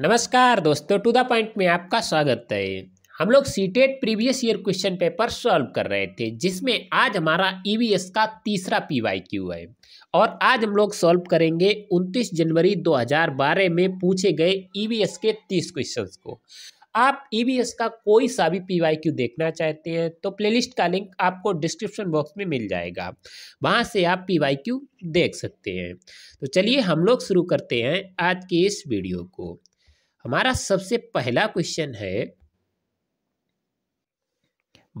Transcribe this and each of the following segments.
नमस्कार दोस्तों to the point में आपका स्वागत है हम लोग CTET e previous year question paper solve कर रहे थे जिसमें आज हमारा ईवीएस e का तीसरा पीवाईक्यू है और आज हम लोग सॉल्व करेंगे 29 जनवरी 2012 में पूछे गए ईवीएस e के 30 क्वेश्चंस को आप ईवीएस का कोई सा भी पीवाईक्यू देखना चाहते हैं तो प्लेलिस्ट का लिंक आपको डिस्क्रिप्शन बॉक्स में मिल जाएगा वहाँ से आप पी देख सकते हैं तो चलिए हम लोग शुरू करते हैं आज के इस वीडियो को हमारा सबसे पहला क्वेश्चन है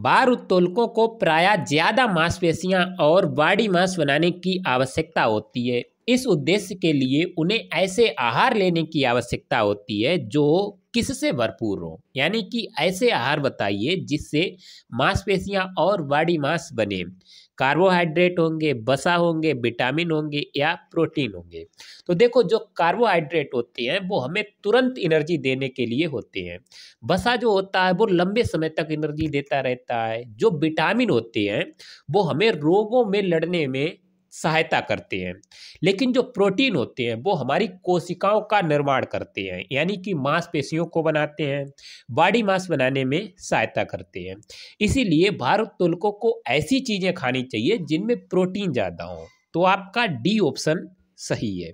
बार उत्तोलकों को प्रायः ज्यादा मांसपेशियां और बाड़ी मांस बनाने की आवश्यकता होती है इस उद्देश्य के लिए उन्हें ऐसे आहार लेने की आवश्यकता होती है जो किससे भरपूर हो यानी कि ऐसे आहार बताइए जिससे मांसपेशियां और बाड़ी मास बने कार्बोहाइड्रेट होंगे बसा होंगे विटामिन होंगे या प्रोटीन होंगे तो देखो जो कार्बोहाइड्रेट होते हैं वो हमें तुरंत एनर्जी देने के लिए होते हैं बसा जो होता है वो लंबे समय तक एनर्जी देता रहता है जो विटामिन होते हैं वो हमें रोगों में लड़ने में सहायता करते हैं लेकिन जो प्रोटीन होते हैं वो हमारी कोशिकाओं का निर्माण करते हैं यानी कि मांसपेशियों को बनाते हैं बॉडी मास बनाने में सहायता करते हैं इसीलिए भारोत्तोलकों को ऐसी चीज़ें खानी चाहिए जिनमें प्रोटीन ज़्यादा हो तो आपका डी ऑप्शन सही है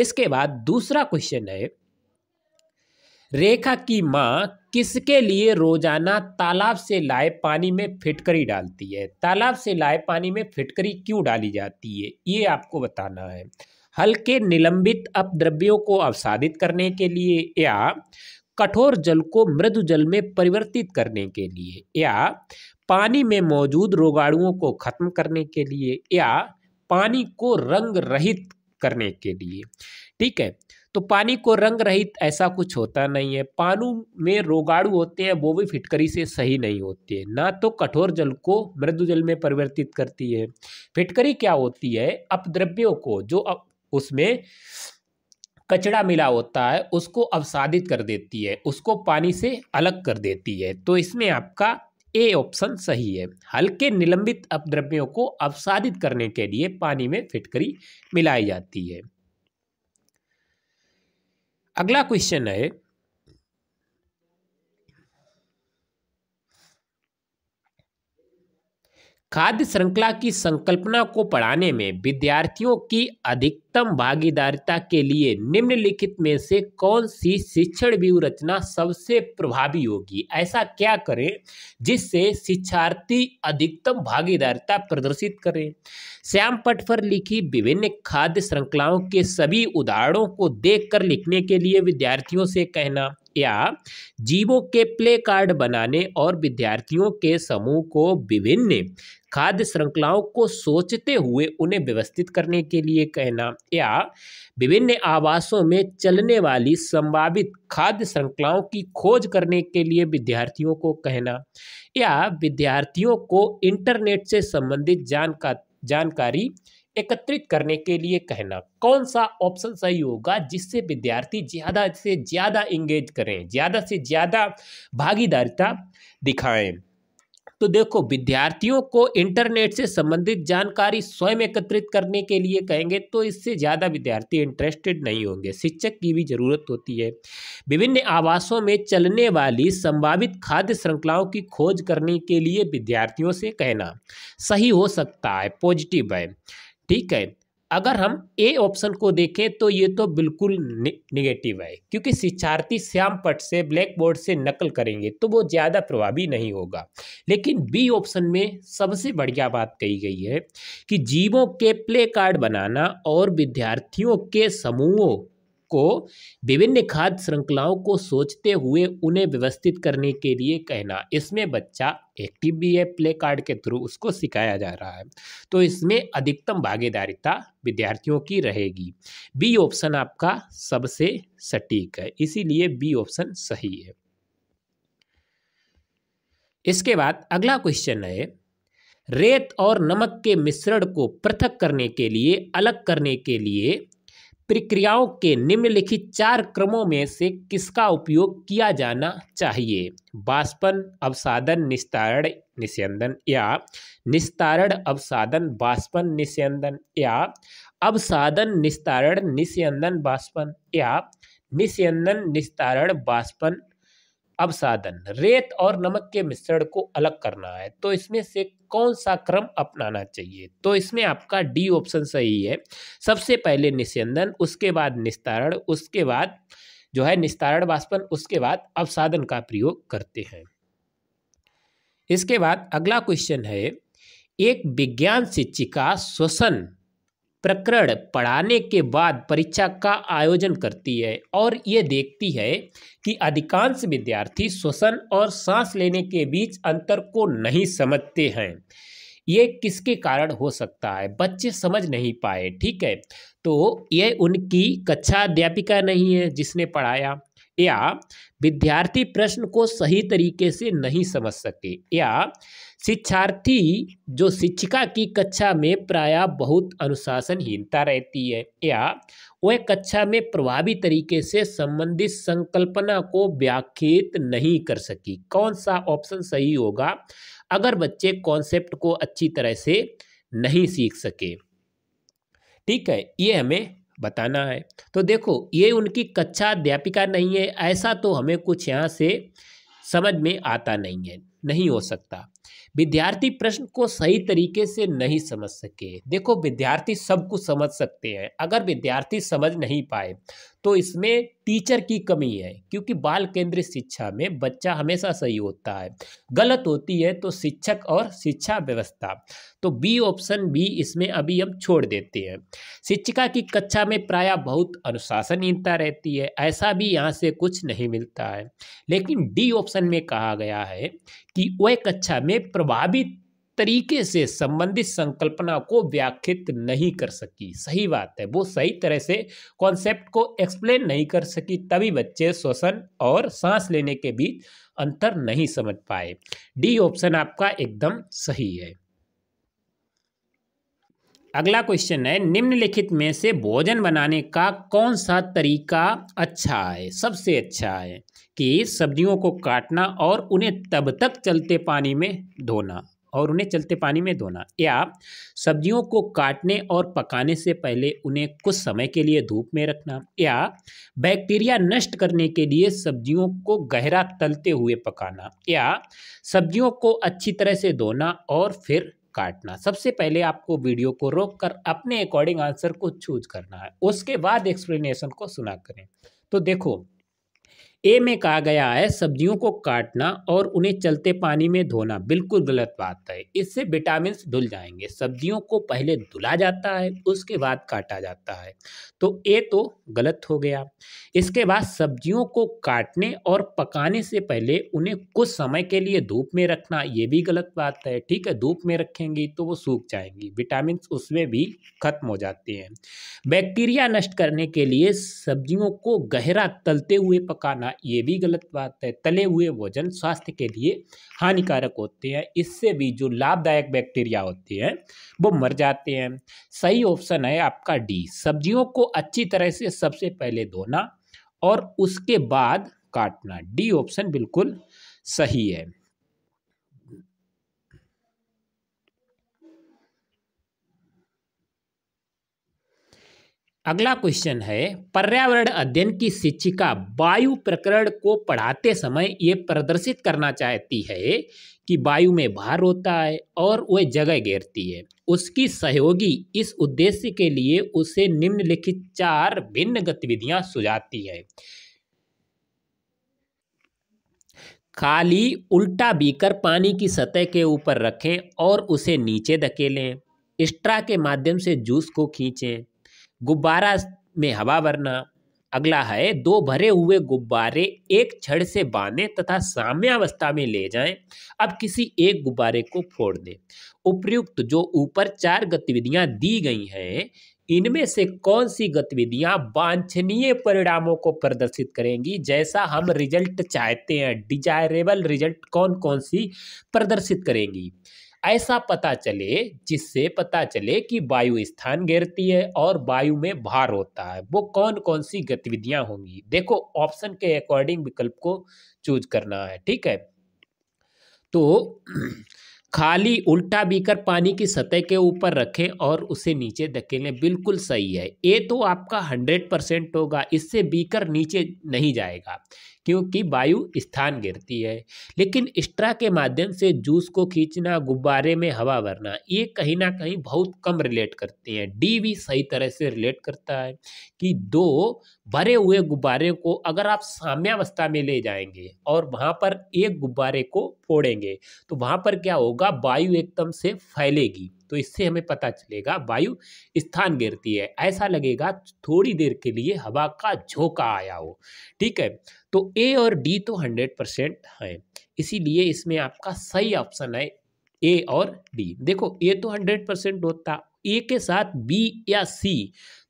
इसके बाद दूसरा क्वेश्चन है रेखा की माँ किसके लिए रोजाना तालाब से लाए पानी में फिटकरी डालती है तालाब से लाए पानी में फिटकरी क्यों डाली जाती है ये आपको बताना है हल्के निलंबित अपद्रव्यों को अवसादित करने के लिए या कठोर जल को मृदु जल में परिवर्तित करने के लिए या पानी में मौजूद रोगाणुओं को खत्म करने के लिए या पानी को रंग रहित करने के लिए ठीक है तो पानी को रंग रहित ऐसा कुछ होता नहीं है पानी में रोगाणु होते हैं वो भी फिटकरी से सही नहीं होती है ना तो कठोर जल को मृदु जल में परिवर्तित करती है फिटकरी क्या होती है अपद्रव्यों को जो उसमें कचड़ा मिला होता है उसको अवसादित कर देती है उसको पानी से अलग कर देती है तो इसमें आपका ए ऑप्शन सही है हल्के निलंबित अपद्रव्यों को अवसादित करने के लिए पानी में फिटकरी मिलाई जाती है अगला क्वेश्चन है खाद्य श्रृंखला की संकल्पना को पढ़ाने में विद्यार्थियों की अधिकतम भागीदारिता के लिए निम्नलिखित में से कौन सी शिक्षण व्यू रचना सबसे प्रभावी होगी ऐसा क्या करें जिससे शिक्षार्थी अधिकतम भागीदारिता प्रदर्शित करें श्याम पट पर लिखी विभिन्न खाद्य श्रृंखलाओं के सभी उदाहरणों को देखकर लिखने के लिए विद्यार्थियों से कहना या जीवों के प्ले कार्ड बनाने और विद्यार्थियों के समूह को विभिन्न खाद्य श्रृंखलाओं को सोचते हुए उन्हें व्यवस्थित करने के लिए कहना या विभिन्न आवासों में चलने वाली संभावित खाद्य श्रृंखलाओं की खोज करने के लिए विद्यार्थियों को कहना या विद्यार्थियों को इंटरनेट से संबंधित जानका जानकारी एकत्रित करने के लिए कहना कौन सा ऑप्शन सही होगा जिससे विद्यार्थी ज़्यादा से ज़्यादा इंगेज करें ज़्यादा से ज़्यादा भागीदारिता दिखाएं तो देखो विद्यार्थियों को इंटरनेट से संबंधित जानकारी स्वयं एकत्रित करने के लिए कहेंगे तो इससे ज़्यादा विद्यार्थी इंटरेस्टेड नहीं होंगे शिक्षक की भी जरूरत होती है विभिन्न आवासों में चलने वाली संभावित खाद्य श्रृंखलाओं की खोज करने के लिए विद्यार्थियों से कहना सही हो सकता है पॉजिटिव है ठीक है अगर हम ए हम्म। ऑप्शन को देखें तो ये तो बिल्कुल निगेटिव है क्योंकि शिक्षार्थी श्याम पट से ब्लैक बोर्ड से नकल करेंगे तो वो ज़्यादा प्रभावी नहीं होगा लेकिन बी ऑप्शन में सबसे बढ़िया बात कही गई है कि जीवों के प्ले कार्ड बनाना और विद्यार्थियों के समूहों को विभिन्न खाद्य श्रृंखलाओं को सोचते हुए उन्हें व्यवस्थित करने के लिए कहना इसमें बच्चा एक्टिव भी है प्ले कार्ड के थ्रू उसको सिखाया जा रहा है तो इसमें अधिकतम भागीदारिता विद्यार्थियों की रहेगी बी ऑप्शन आपका सबसे सटीक है इसीलिए बी ऑप्शन सही है इसके बाद अगला क्वेश्चन है रेत और नमक के मिश्रण को पृथक करने के लिए अलग करने के लिए प्रक्रियाओं के निम्नलिखित चार क्रमों में से किसका उपयोग किया जाना चाहिए बाष्पन अवसादन निस्तारण निस्यंदन या निस्तारण अवसादन बाष्पन निस्यंदन या अवसादन निस्तारण निस्यंदन बाष्पन या निस्यंदन निस्तारण बाष्पन अब साधन रेत और नमक के मिश्रण को अलग करना है तो इसमें से कौन सा क्रम अपनाना चाहिए तो इसमें आपका डी ऑप्शन सही है सबसे पहले निस्यंदन उसके बाद निस्तारण उसके बाद जो है निस्तारण वाष्पन उसके बाद अवसाधन का प्रयोग करते हैं इसके बाद अगला क्वेश्चन है एक विज्ञान शिक्षिका श्वसन प्रकरण पढ़ाने के बाद परीक्षा का आयोजन करती है और ये देखती है कि अधिकांश विद्यार्थी श्वसन और सांस लेने के बीच अंतर को नहीं समझते हैं ये किसके कारण हो सकता है बच्चे समझ नहीं पाए ठीक है तो ये उनकी कक्षा अध्यापिका नहीं है जिसने पढ़ाया या विद्यार्थी प्रश्न को सही तरीके से नहीं समझ सके या शिक्षार्थी जो शिक्षिका की कक्षा में प्रायः बहुत अनुशासनहीनता रहती है या वह कक्षा में प्रभावी तरीके से संबंधित संकल्पना को व्याख्यात नहीं कर सकी कौन सा ऑप्शन सही होगा अगर बच्चे कॉन्सेप्ट को अच्छी तरह से नहीं सीख सके ठीक है ये हमें बताना है तो देखो ये उनकी कक्षा अध्यापिका नहीं है ऐसा तो हमें कुछ यहाँ से समझ में आता नहीं है नहीं हो सकता विद्यार्थी प्रश्न को सही तरीके से नहीं समझ सके देखो विद्यार्थी सब कुछ समझ सकते हैं अगर विद्यार्थी समझ नहीं पाए तो इसमें टीचर की कमी है क्योंकि बाल केंद्रित शिक्षा में बच्चा हमेशा सही होता है गलत होती है तो शिक्षक और शिक्षा व्यवस्था तो बी ऑप्शन भी इसमें अभी हम छोड़ देते हैं शिक्षिका की कक्षा में प्राय बहुत अनुशासनहीनता रहती है ऐसा भी यहाँ से कुछ नहीं मिलता है लेकिन डी ऑप्शन में कहा गया है कि वह कक्षा में प्रभावी तरीके से संबंधित संकल्पना को व्याख्यित नहीं कर सकी सही बात है वो सही तरह से कॉन्सेप्ट को एक्सप्लेन नहीं कर सकी तभी बच्चे श्वसन और सांस लेने के बीच अंतर नहीं समझ पाए डी ऑप्शन आपका एकदम सही है अगला क्वेश्चन है निम्नलिखित में से भोजन बनाने का कौन सा तरीका अच्छा है सबसे अच्छा है कि सब्जियों को काटना और उन्हें तब तक चलते पानी में धोना और उन्हें चलते पानी में धोना या सब्जियों को काटने और पकाने से पहले उन्हें कुछ समय के लिए धूप में रखना या बैक्टीरिया नष्ट करने के लिए सब्जियों को गहरा तलते हुए पकाना या सब्जियों को अच्छी तरह से धोना और फिर काटना सबसे पहले आपको वीडियो को रोक कर अपने अकॉर्डिंग आंसर को चूज करना है उसके बाद एक्सप्लेनेशन को सुना करें तो देखो ए में कहा गया है सब्जियों को काटना और उन्हें चलते पानी में धोना बिल्कुल गलत बात है इससे विटामिन धुल जाएंगे सब्जियों को पहले धुला जाता है उसके बाद काटा जाता है तो ए तो गलत हो गया इसके बाद सब्जियों को काटने और पकाने से पहले उन्हें कुछ समय के लिए धूप में रखना ये भी गलत बात है ठीक है धूप में रखेंगी तो वो सूख जाएंगी विटामिन उसमें भी खत्म हो जाते हैं बैक्टीरिया नष्ट करने के लिए सब्जियों को गहरा तलते हुए पकाना खाना ये भी गलत बात है तले हुए भोजन स्वास्थ्य के लिए हानिकारक होते हैं इससे भी जो लाभदायक बैक्टीरिया होते हैं वो मर जाते हैं सही ऑप्शन है आपका डी सब्जियों को अच्छी तरह से सबसे पहले धोना और उसके बाद काटना डी ऑप्शन बिल्कुल सही है अगला क्वेश्चन है पर्यावरण अध्ययन की शिक्षिका वायु प्रकरण को पढ़ाते समय ये प्रदर्शित करना चाहती है कि वायु में भार होता है और वह जगह घेरती है उसकी सहयोगी इस उद्देश्य के लिए उसे निम्नलिखित चार भिन्न गतिविधियां सुझाती है खाली उल्टा बीकर पानी की सतह के ऊपर रखें और उसे नीचे धकेलें स्ट्रा के माध्यम से जूस को खींचें गुब्बारा में हवा भरना अगला है दो भरे हुए गुब्बारे एक छड़ से बांधें तथा साम्यावस्था में ले जाएं अब किसी एक गुब्बारे को फोड़ दें उपयुक्त जो ऊपर चार गतिविधियां दी गई हैं इनमें से कौन सी गतिविधियां वांछनीय परिणामों को प्रदर्शित करेंगी जैसा हम रिजल्ट चाहते हैं डिजायरेबल रिजल्ट कौन कौन सी प्रदर्शित करेंगी ऐसा पता चले जिससे पता चले कि वायु स्थान घेरती है और वायु में भार होता है वो कौन कौन सी गतिविधियां होंगी देखो ऑप्शन के अकॉर्डिंग विकल्प को चूज करना है ठीक है तो खाली उल्टा बीकर पानी की सतह के ऊपर रखें और उसे नीचे धकेलें बिल्कुल सही है ए तो आपका हंड्रेड परसेंट होगा इससे बीकर नीचे नहीं जाएगा क्योंकि वायु स्थान गिरती है लेकिन स्ट्रा के माध्यम से जूस को खींचना गुब्बारे में हवा भरना ये कहीं ना कहीं बहुत कम रिलेट करते हैं डी भी सही तरह से रिलेट करता है कि दो भरे हुए गुब्बारे को अगर आप साम्यावस्था में ले जाएंगे और वहाँ पर एक गुब्बारे को फोड़ेंगे तो वहाँ पर क्या होगा वायु एकदम से फैलेगी तो इससे हमें पता चलेगा वायु स्थान गिरती है ऐसा लगेगा थोड़ी देर के लिए हवा का झोंका आया हो ठीक है तो ए और डी तो हंड्रेड परसेंट है इसीलिए इसमें आपका सही ऑप्शन है ए और डी देखो ए तो हंड्रेड परसेंट होता ए के साथ बी या सी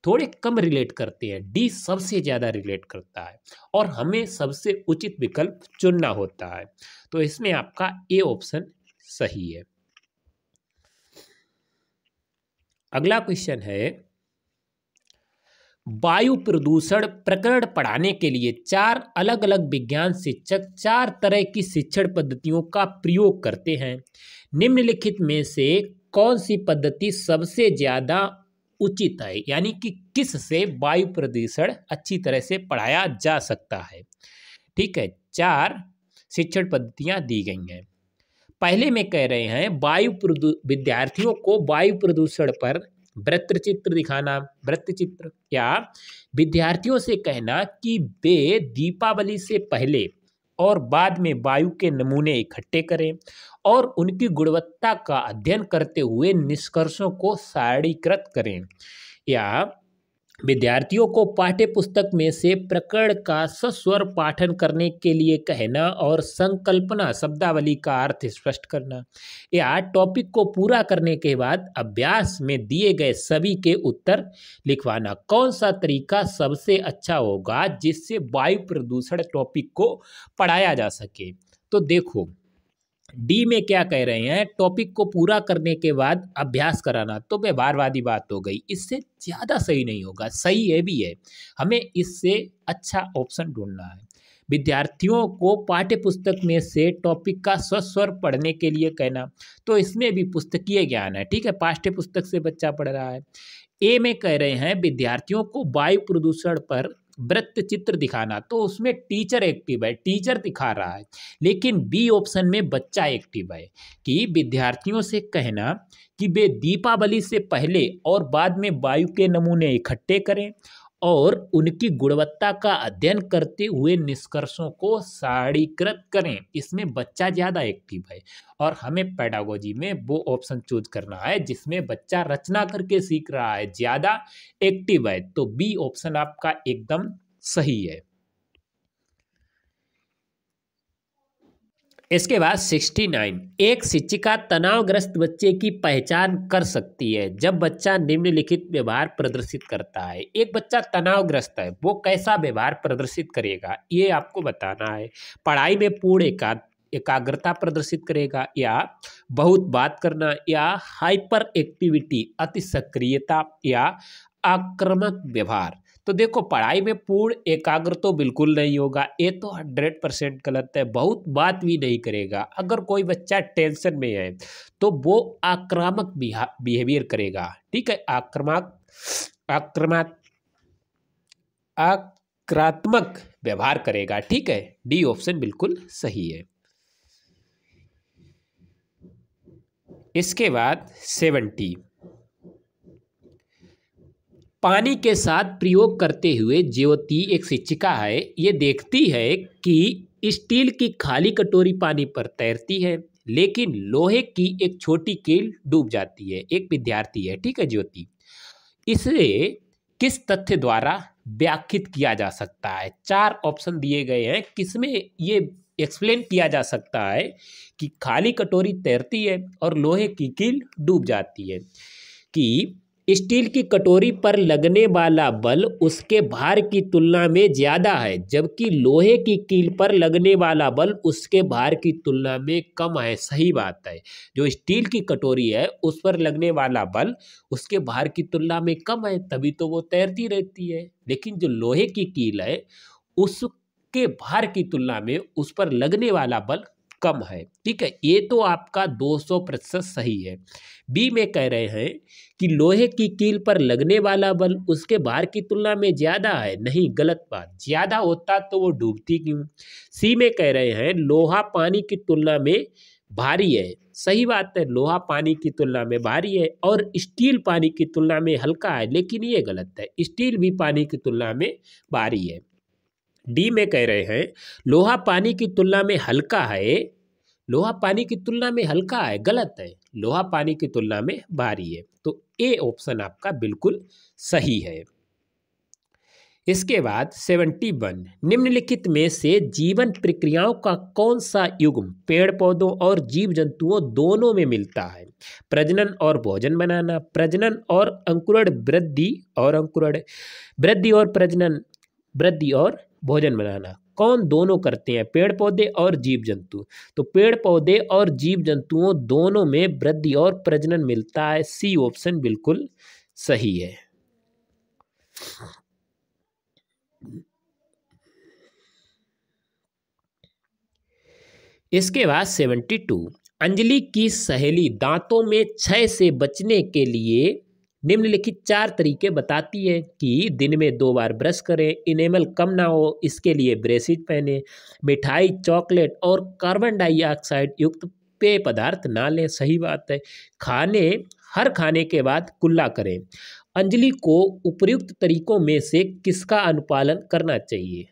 थोड़े कम रिलेट करते हैं डी सबसे ज़्यादा रिलेट करता है और हमें सबसे उचित विकल्प चुनना होता है तो इसमें आपका ए ऑप्शन सही है अगला क्वेश्चन है वायु प्रदूषण प्रकरण पढ़ाने के लिए चार अलग अलग विज्ञान शिक्षक चार तरह की शिक्षण पद्धतियों का प्रयोग करते हैं निम्नलिखित में से कौन सी पद्धति सबसे ज़्यादा उचित है यानी कि किस से वायु प्रदूषण अच्छी तरह से पढ़ाया जा सकता है ठीक है चार शिक्षण पद्धतियाँ दी गई हैं पहले में कह रहे हैं वायु विद्यार्थियों को वायु प्रदूषण पर वृत्तचित्र दिखाना वृत्तचित्र या विद्यार्थियों से कहना कि वे दीपावली से पहले और बाद में वायु के नमूने इकट्ठे करें और उनकी गुणवत्ता का अध्ययन करते हुए निष्कर्षों को सारणीकृत करें या विद्यार्थियों को पाठ्य पुस्तक में से प्रकरण का सस्वर पाठन करने के लिए कहना और संकल्पना शब्दावली का अर्थ स्पष्ट करना या टॉपिक को पूरा करने के बाद अभ्यास में दिए गए सभी के उत्तर लिखवाना कौन सा तरीका सबसे अच्छा होगा जिससे वायु प्रदूषण टॉपिक को पढ़ाया जा सके तो देखो डी में क्या कह रहे हैं टॉपिक को पूरा करने के बाद अभ्यास कराना तो व्यवहारवादी बात हो गई इससे ज़्यादा सही नहीं होगा सही है भी है हमें इससे अच्छा ऑप्शन ढूंढना है विद्यार्थियों को पाठ्य पुस्तक में से टॉपिक का स्वस्वर पढ़ने के लिए कहना तो इसमें भी पुस्तकीय ज्ञान है ठीक है पाठ्य पुस्तक से बच्चा पढ़ रहा है ए में कह रहे हैं विद्यार्थियों को वायु प्रदूषण पर वृत्त चित्र दिखाना तो उसमें टीचर एक्टिव है टीचर दिखा रहा है लेकिन बी ऑप्शन में बच्चा एक्टिव है कि विद्यार्थियों से कहना कि वे दीपावली से पहले और बाद में वायु के नमूने इकट्ठे करें और उनकी गुणवत्ता का अध्ययन करते हुए निष्कर्षों को सारणीकृत करें इसमें बच्चा ज़्यादा एक्टिव है और हमें पैडागोजी में वो ऑप्शन चूज करना है जिसमें बच्चा रचना करके सीख रहा है ज़्यादा एक्टिव है तो बी ऑप्शन आपका एकदम सही है इसके बाद 69 एक शिक्षिका तनावग्रस्त बच्चे की पहचान कर सकती है जब बच्चा निम्नलिखित व्यवहार प्रदर्शित करता है एक बच्चा तनावग्रस्त है वो कैसा व्यवहार प्रदर्शित करेगा ये आपको बताना है पढ़ाई में पूर्ण एकाग्रता प्रदर्शित करेगा या बहुत बात करना या हाइपर एक्टिविटी अति सक्रियता या आक्रामक व्यवहार तो देखो पढ़ाई में पूर्ण एकाग्र तो बिल्कुल नहीं होगा ये तो हंड्रेड परसेंट गलत है बहुत बात भी नहीं करेगा अगर कोई बच्चा टेंशन में है तो वो आक्रामक बिहेवियर करेगा ठीक है आक्रामक आक्रामक आक्रात्मक व्यवहार करेगा ठीक है डी ऑप्शन बिल्कुल सही है इसके बाद सेवेंटी पानी के साथ प्रयोग करते हुए ज्योति एक शिक्षिका है ये देखती है कि स्टील की खाली कटोरी पानी पर तैरती है लेकिन लोहे की एक छोटी कील डूब जाती है एक विद्यार्थी है ठीक है ज्योति इसे किस तथ्य द्वारा व्याख्यित किया जा सकता है चार ऑप्शन दिए गए हैं किसमें ये एक्सप्लेन किया जा सकता है कि खाली कटोरी तैरती है और लोहे की कील डूब जाती है कि स्टील की कटोरी पर लगने वाला बल उसके भार की तुलना में ज़्यादा है जबकि लोहे की कील पर लगने वाला बल उसके भार की तुलना में कम है सही बात है जो स्टील की कटोरी है उस पर लगने वाला बल उसके भार की तुलना में कम है तभी तो वो तैरती रहती है लेकिन जो लोहे की कील है उसके भार की तुलना में उस पर लगने वाला बल कम है ठीक है ये तो आपका 200 प्रतिशत सही है बी में कह रहे हैं कि लोहे की कील पर लगने वाला बल उसके बाहर की तुलना में ज़्यादा है नहीं गलत बात ज़्यादा होता तो वो डूबती क्यों सी में कह रहे हैं लोहा पानी की तुलना में भारी है सही बात है लोहा पानी की तुलना में भारी है और स्टील पानी की तुलना में हल्का है लेकिन ये गलत है स्टील भी पानी की तुलना में भारी है डी में कह रहे हैं लोहा पानी की तुलना में हल्का है लोहा पानी की तुलना में हल्का है गलत है लोहा पानी की तुलना में भारी है तो ए ऑप्शन आपका बिल्कुल सही है इसके बाद सेवेंटी वन निम्नलिखित में से जीवन प्रक्रियाओं का कौन सा युग्म पेड़ पौधों और जीव जंतुओं दोनों में मिलता है प्रजनन और भोजन बनाना प्रजनन और अंकुरण वृद्धि और अंकुरण वृद्धि और प्रजनन वृद्धि और भोजन बनाना कौन दोनों करते हैं पेड़ पौधे और जीव जंतु तो पेड़ पौधे और जीव जंतुओं दोनों में वृद्धि और प्रजनन मिलता है सी ऑप्शन बिल्कुल सही है इसके बाद सेवेंटी टू अंजलि की सहेली दांतों में छह से बचने के लिए निम्नलिखित चार तरीके बताती है कि दिन में दो बार ब्रश करें इनेमल कम ना हो इसके लिए ब्रेसिज पहने मिठाई चॉकलेट और कार्बन डाइऑक्साइड युक्त पेय पदार्थ ना लें सही बात है खाने हर खाने के बाद कुल्ला करें अंजलि को उपयुक्त तरीकों में से किसका अनुपालन करना चाहिए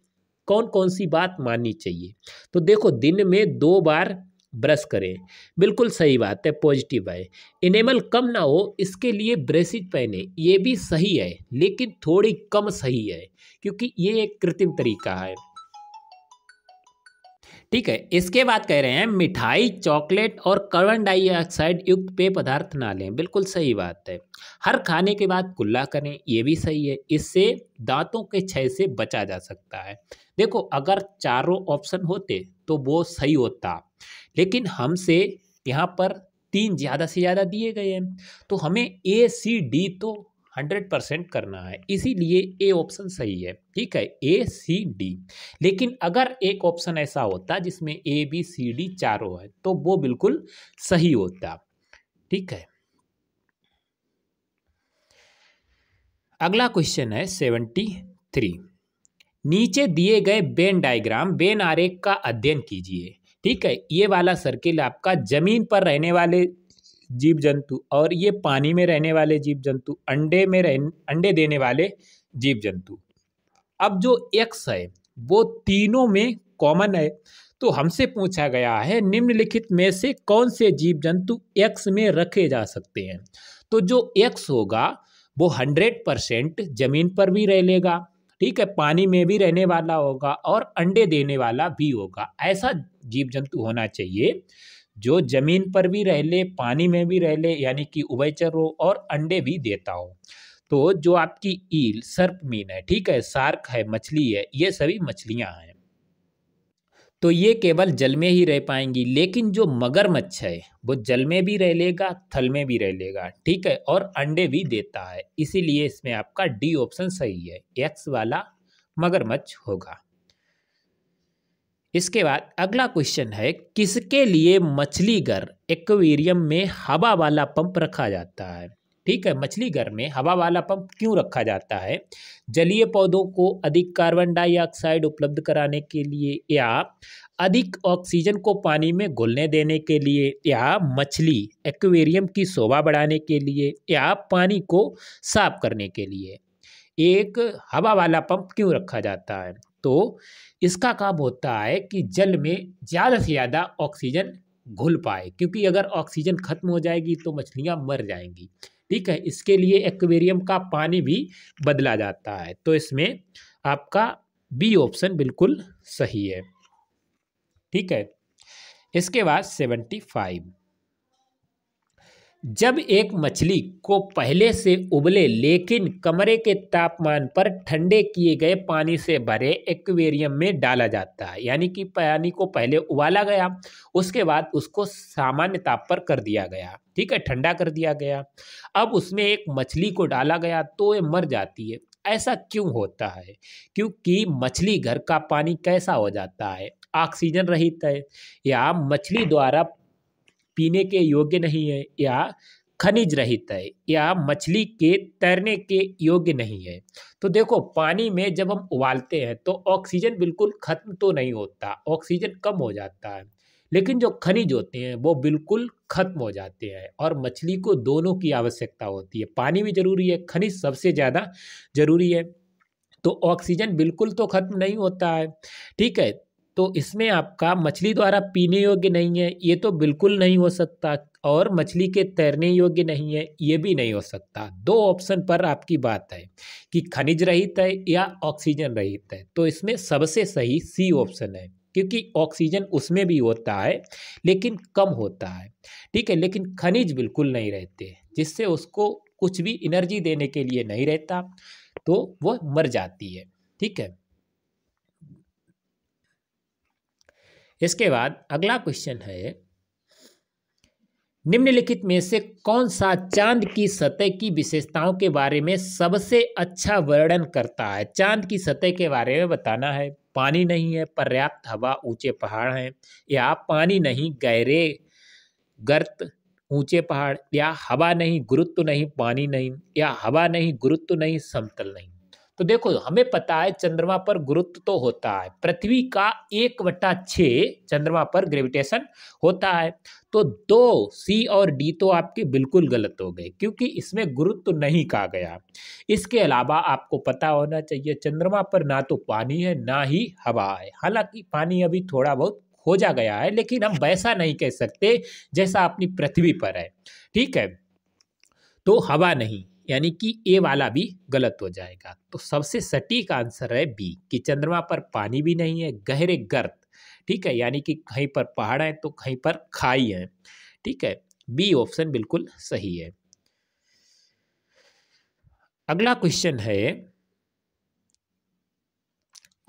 कौन कौन सी बात माननी चाहिए तो देखो दिन में दो बार ब्रश करें बिल्कुल सही बात है पॉजिटिव है इनेमल कम ना हो इसके लिए ब्रेसिज पहने ये भी सही है लेकिन थोड़ी कम सही है क्योंकि ये एक कृत्रिम तरीका है ठीक है इसके बाद कह रहे हैं मिठाई चॉकलेट और कार्बन डाइऑक्साइड युक्त पेय पदार्थ ना लें बिल्कुल सही बात है हर खाने के बाद कुल्ला करें ये भी सही है इससे दांतों के क्षय से बचा जा सकता है देखो अगर चारों ऑप्शन होते तो वो सही होता लेकिन हमसे यहाँ पर तीन ज़्यादा से ज़्यादा दिए गए हैं तो हमें ए सी डी तो हंड्रेड परसेंट करना है इसीलिए ए ऑप्शन सही है ठीक है ए सी डी लेकिन अगर एक ऑप्शन ऐसा होता जिसमें ए बी सी डी चारों है तो वो बिल्कुल सही होता ठीक है अगला क्वेश्चन है सेवेंटी थ्री नीचे दिए गए बेन डायग्राम बेन आरेख का अध्ययन कीजिए ठीक है हम्म। ये वाला सर्किल आपका ज़मीन पर रहने वाले जीव जंतु और ये पानी में रहने वाले जीव जंतु अंडे में रह अंडे देने वाले जीव जंतु अब जो एक्स है वो तीनों में कॉमन है तो हमसे पूछा गया है निम्नलिखित में से कौन से जीव जंतु एक्स में रखे जा सकते हैं तो जो एक्स होगा वो हंड्रेड परसेंट जमीन पर भी रह लेगा ठीक है पानी में भी रहने वाला होगा और अंडे देने वाला भी होगा ऐसा जीव जंतु होना चाहिए जो जमीन पर भी रह ले पानी में भी रह ले यानी कि उभयचर हो और अंडे भी देता हो तो जो आपकी ईल सर्प मीन है ठीक है सार्क है मछली है ये सभी मछलियाँ हैं तो ये केवल जल में ही रह पाएंगी लेकिन जो मगरमच्छ है वो जल में भी रह लेगा थल में भी रह लेगा ठीक है और अंडे भी देता है इसीलिए इसमें आपका डी ऑप्शन सही है एक्स वाला मगरमच्छ होगा इसके बाद अगला क्वेश्चन है किसके लिए मछली घर एक्वेरियम में हवा वाला पंप रखा जाता है ठीक है मछली घर में हवा वाला पंप क्यों रखा जाता है जलीय पौधों को अधिक कार्बन डाइऑक्साइड उपलब्ध कराने के लिए या अधिक ऑक्सीजन को पानी में घुलने देने के लिए या मछली एक्वेरियम की शोभा बढ़ाने के लिए या पानी को साफ करने के लिए एक हवा वाला पंप क्यों रखा जाता है तो इसका काम होता है कि जल में ज़्यादा से ज़्यादा ऑक्सीजन घुल पाए क्योंकि अगर ऑक्सीजन खत्म हो जाएगी तो मछलियाँ मर जाएंगी ठीक है इसके लिए एक्वेरियम का पानी भी बदला जाता है तो इसमें आपका बी ऑप्शन बिल्कुल सही है ठीक है इसके बाद सेवेंटी फाइव जब एक मछली को पहले से उबले लेकिन कमरे के तापमान पर ठंडे किए गए पानी से भरे एक्वेरियम में डाला जाता है यानी कि पानी को पहले उबाला गया उसके बाद उसको सामान्य ताप पर कर दिया गया ठीक है ठंडा कर दिया गया अब उसमें एक मछली को डाला गया तो ये मर जाती है ऐसा क्यों होता है क्योंकि मछली घर का पानी कैसा हो जाता है ऑक्सीजन रहित है या मछली द्वारा पीने के योग्य नहीं है या खनिज रहित है या मछली के तैरने के योग्य नहीं है तो देखो पानी में जब हम उबालते हैं तो ऑक्सीजन बिल्कुल खत्म तो नहीं होता ऑक्सीजन कम हो जाता है लेकिन जो खनिज होते हैं वो बिल्कुल खत्म हो जाते हैं और मछली को दोनों की आवश्यकता होती है पानी भी जरूरी है खनिज सबसे ज़्यादा जरूरी है तो ऑक्सीजन बिल्कुल तो खत्म नहीं होता है ठीक है तो इसमें आपका मछली द्वारा पीने योग्य नहीं है ये तो बिल्कुल नहीं हो सकता और मछली के तैरने योग्य नहीं है ये भी नहीं हो सकता दो ऑप्शन पर आपकी बात है कि खनिज रहित है या ऑक्सीजन रहित है तो इसमें सबसे सही सी ऑप्शन है क्योंकि ऑक्सीजन उसमें भी होता है लेकिन कम होता है ठीक है लेकिन खनिज बिल्कुल नहीं रहते जिससे उसको कुछ भी एनर्जी देने के लिए नहीं रहता तो वह मर जाती है ठीक है इसके बाद अगला क्वेश्चन है निम्नलिखित में से कौन सा चांद की सतह की विशेषताओं के बारे में सबसे अच्छा वर्णन करता है चांद की सतह के बारे में बताना है पानी नहीं है पर्याप्त हवा ऊंचे पहाड़ हैं या पानी नहीं गहरे गर्त ऊंचे पहाड़ या हवा नहीं गुरुत्व नहीं पानी नहीं या हवा नहीं गुरुत्व नहीं समतल नहीं तो देखो हमें पता है चंद्रमा पर गुरुत्व तो होता है पृथ्वी का एक बट्टा छ चंद्रमा पर ग्रेविटेशन होता है तो दो सी और डी तो आपके बिल्कुल गलत हो गए क्योंकि इसमें गुरुत्व नहीं कहा गया इसके अलावा आपको पता होना चाहिए चंद्रमा पर ना तो पानी है ना ही हवा है हालांकि पानी अभी थोड़ा बहुत खोजा गया है लेकिन हम वैसा नहीं कह सकते जैसा अपनी पृथ्वी पर है ठीक है तो हवा नहीं यानी कि ए हम्म। वाला भी गलत हो जाएगा तो सबसे सटीक आंसर है बी कि चंद्रमा पर पानी भी नहीं है गहरे गर्त ठीक है यानी कि कहीं पर पहाड़ है तो कहीं पर खाई है ठीक है बी ऑप्शन बिल्कुल सही है अगला क्वेश्चन है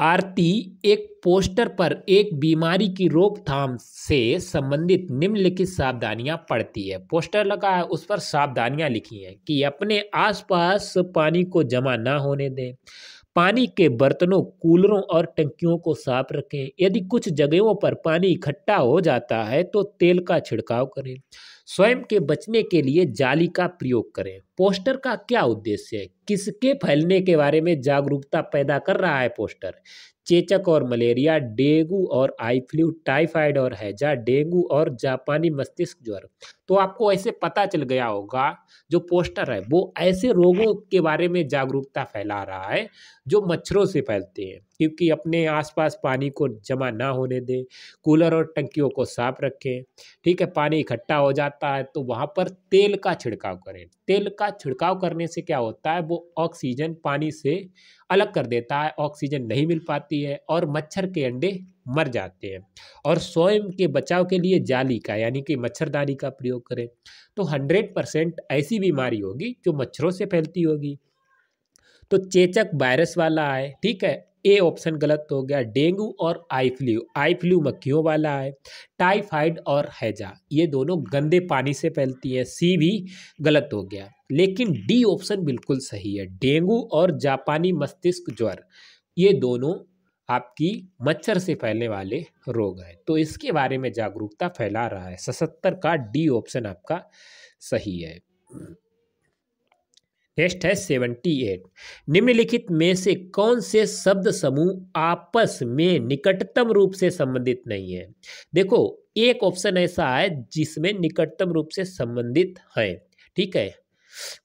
आरती एक पोस्टर पर एक बीमारी की रोकथाम से संबंधित निम्नलिखित सावधानियां पड़ती है पोस्टर लगा है उस पर सावधानियां लिखी हैं कि अपने आसपास पानी को जमा ना होने दें पानी के बर्तनों कूलरों और टंकियों को साफ रखें यदि कुछ जगहों पर पानी इकट्ठा हो जाता है तो तेल का छिड़काव करें स्वयं के बचने के लिए जाली का प्रयोग करें पोस्टर का क्या उद्देश्य है किसके फैलने के बारे में जागरूकता पैदा कर रहा है पोस्टर चेचक और मलेरिया डेंगू और आई फ्लू टाइफाइड और हैजा डेंगू और जापानी मस्तिष्क ज्वर तो आपको ऐसे पता चल गया होगा जो पोस्टर है वो ऐसे रोगों के बारे में जागरूकता फैला रहा है जो मच्छरों से फैलते हैं क्योंकि अपने आसपास पानी को जमा ना होने दें कूलर और टंकियों को साफ रखें ठीक है पानी इकट्ठा हो जाता है तो वहाँ पर तेल का छिड़काव करें तेल का का छिड़काव करने से क्या होता है वो ऑक्सीजन पानी से अलग कर देता है ऑक्सीजन नहीं मिल पाती है और मच्छर के अंडे मर जाते हैं और स्वयं के बचाव के लिए जाली का यानी कि मच्छरदानी का प्रयोग करें तो हंड्रेड परसेंट ऐसी बीमारी होगी जो मच्छरों से फैलती होगी तो चेचक वायरस वाला है ठीक है ए ऑप्शन गलत हो गया डेंगू और आई फ्लू आई फ्लू मक्खियों वाला है टाइफाइड और हैजा ये दोनों गंदे पानी से फैलती है सी भी गलत हो गया लेकिन डी ऑप्शन बिल्कुल सही है डेंगू और जापानी मस्तिष्क ज्वर ये दोनों आपकी मच्छर से फैलने वाले रोग हैं तो इसके बारे में जागरूकता फैला रहा है सशत्तर का डी ऑप्शन आपका सही है नेक्स्ट है सेवेंटी एट निम्नलिखित में से कौन से शब्द समूह आपस में निकटतम रूप से संबंधित नहीं है देखो एक ऑप्शन ऐसा है जिसमें निकटतम रूप से संबंधित है ठीक है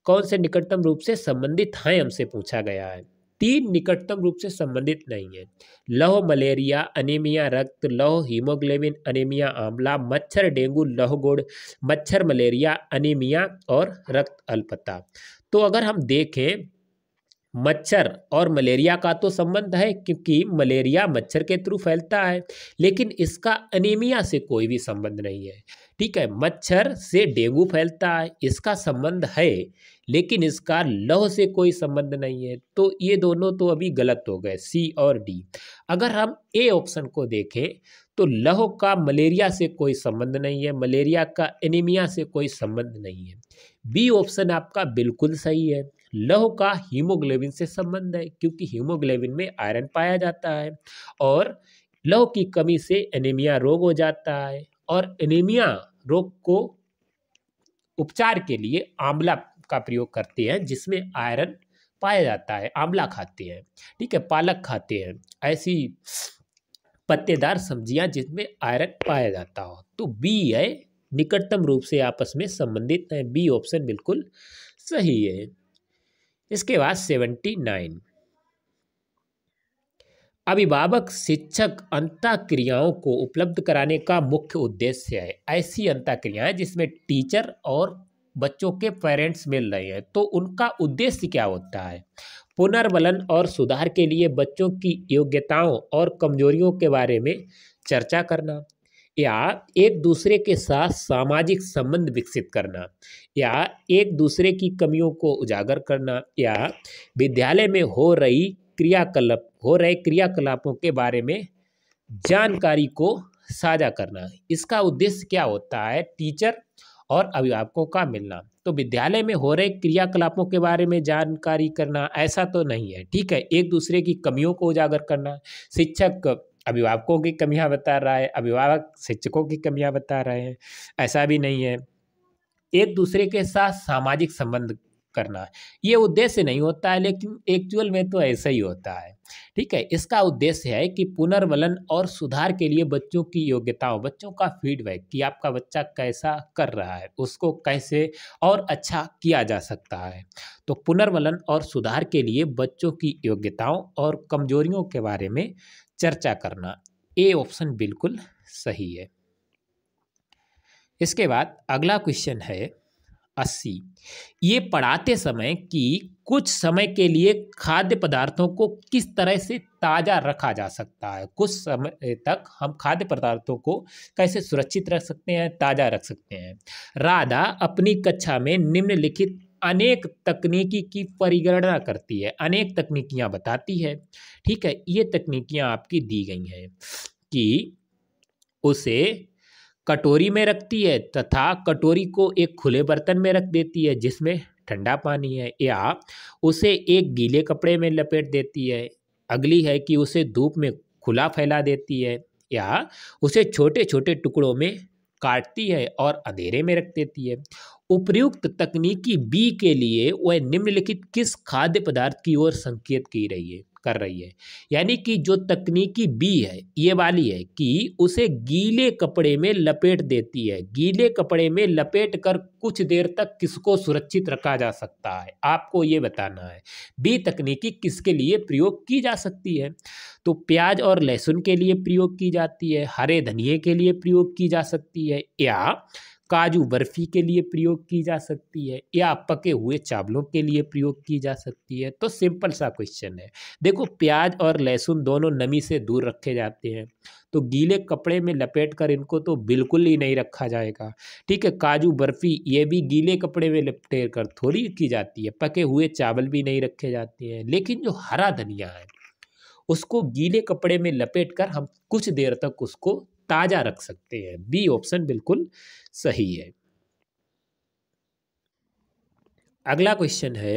कौन से निकटतम रूप से संबंधित हैं हमसे पूछा गया है तीन निकटतम रूप से संबंधित नहीं है लौह मलेरिया अनीमिया रक्त लौह हीमोग्लोबिन अनीमिया आंवला मच्छर डेंगू लौह गोड़ मच्छर मलेरिया अनीमिया और रक्त अल्पता तो अगर हम देखें मच्छर और मलेरिया का तो संबंध है क्योंकि मलेरिया मच्छर के थ्रू फैलता है लेकिन इसका अनीमिया से कोई भी संबंध नहीं है ठीक है मच्छर से डेंगू फैलता है इसका संबंध है लेकिन इसका लौह से कोई संबंध नहीं है तो ये दोनों तो अभी गलत हो गए सी और डी अगर हम ए ऑप्शन को देखें तो लौह का मलेरिया से कोई संबंध नहीं है मलेरिया का एनीमिया से कोई संबंध नहीं है बी ऑप्शन आपका बिल्कुल सही है लौह का हीमोग्लोबिन से संबंध है क्योंकि हीमोग्लोबिन में आयरन पाया जाता है और लौह की कमी से एनीमिया रोग हो जाता है और एनीमिया रोग को उपचार के लिए आंवला का प्रयोग करते हैं जिसमें आयरन पाया जाता है आंवला खाते हैं ठीक है पालक खाते हैं ऐसी पत्तेदार सब्जियां जिसमें आयरन पाया जाता हो तो बी है निकटतम रूप से आपस में संबंधित हैं बी ऑप्शन बिल्कुल सही है इसके बाद सेवेंटी नाइन अभिभावक शिक्षक अंताक्रियाओं को उपलब्ध कराने का मुख्य उद्देश्य है ऐसी अंताक्रियाएं जिसमें टीचर और बच्चों के पेरेंट्स मिल रहे हैं तो उनका उद्देश्य क्या होता है पुनर्वलन और सुधार के लिए बच्चों की योग्यताओं और कमजोरियों के बारे में चर्चा करना या एक दूसरे के साथ सामाजिक संबंध विकसित करना या एक दूसरे की कमियों को उजागर करना या विद्यालय में हो रही क्रियाकलाप हो रहे क्रियाकलापों के बारे में जानकारी को साझा करना इसका उद्देश्य क्या होता है टीचर और अभिभावकों का मिलना तो विद्यालय में हो रहे क्रियाकलापों के बारे में जानकारी करना ऐसा तो नहीं है ठीक है एक दूसरे की कमियों को उजागर करना शिक्षक अभिभावकों की कमियां बता रहा है अभिभावक शिक्षकों की कमियां बता रहे हैं ऐसा भी नहीं है एक दूसरे के साथ सामाजिक संबंध करना ये उद्देश्य नहीं होता है लेकिन एक्चुअल में तो ऐसा ही होता है ठीक है इसका उद्देश्य है कि पुनर्वलन और सुधार के लिए बच्चों की योग्यताओं बच्चों का फीडबैक कि आपका बच्चा कैसा कर रहा है उसको कैसे और अच्छा किया जा सकता है तो पुनर्वलन और सुधार के लिए बच्चों की योग्यताओं और कमजोरियों के बारे में चर्चा करना ए ऑप्शन बिल्कुल सही है इसके बाद अगला क्वेश्चन है अस्सी ये पढ़ाते समय कि कुछ समय के लिए खाद्य पदार्थों को किस तरह से ताज़ा रखा जा सकता है कुछ समय तक हम खाद्य पदार्थों को कैसे सुरक्षित रख सकते हैं ताज़ा रख सकते हैं राधा अपनी कक्षा में निम्नलिखित अनेक तकनीकी की परिगणना करती है अनेक तकनीकियाँ बताती है ठीक है ये तकनीकियाँ आपकी दी गई हैं कि उसे कटोरी में रखती है तथा कटोरी को एक खुले बर्तन में रख देती है जिसमें ठंडा पानी है या उसे एक गीले कपड़े में लपेट देती है अगली है कि उसे धूप में खुला फैला देती है या उसे छोटे छोटे टुकड़ों में काटती है और अंधेरे में रख देती है उपयुक्त तकनीकी बी के लिए वह निम्नलिखित किस खाद्य पदार्थ की ओर संकेत की रही है कर रही है यानी कि जो तकनीकी बी है ये वाली है कि उसे गीले कपड़े में लपेट देती है गीले कपड़े में लपेट कर कुछ देर तक किसको सुरक्षित रखा जा सकता है आपको ये बताना है बी तकनीकी किसके लिए प्रयोग की जा सकती है तो प्याज और लहसुन के लिए प्रयोग की जाती है हरे धनिए के लिए प्रयोग की जा सकती है या काजू बर्फ़ी के लिए प्रयोग की जा सकती है या पके हुए चावलों के लिए प्रयोग की जा सकती है तो सिंपल सा क्वेश्चन है देखो प्याज और लहसुन दोनों नमी से दूर रखे जाते हैं तो गीले कपड़े में लपेट कर इनको तो बिल्कुल ही नहीं रखा जाएगा ठीक है काजू बर्फ़ी ये भी गीले कपड़े में लपेट कर थोड़ी की जाती है पके हुए चावल भी नहीं रखे जाते हैं लेकिन जो हरा धनिया है उसको गीले कपड़े में लपेट कर हम कुछ देर तक उसको ताज़ा रख सकते हैं बी ऑप्शन बिल्कुल सही है अगला क्वेश्चन है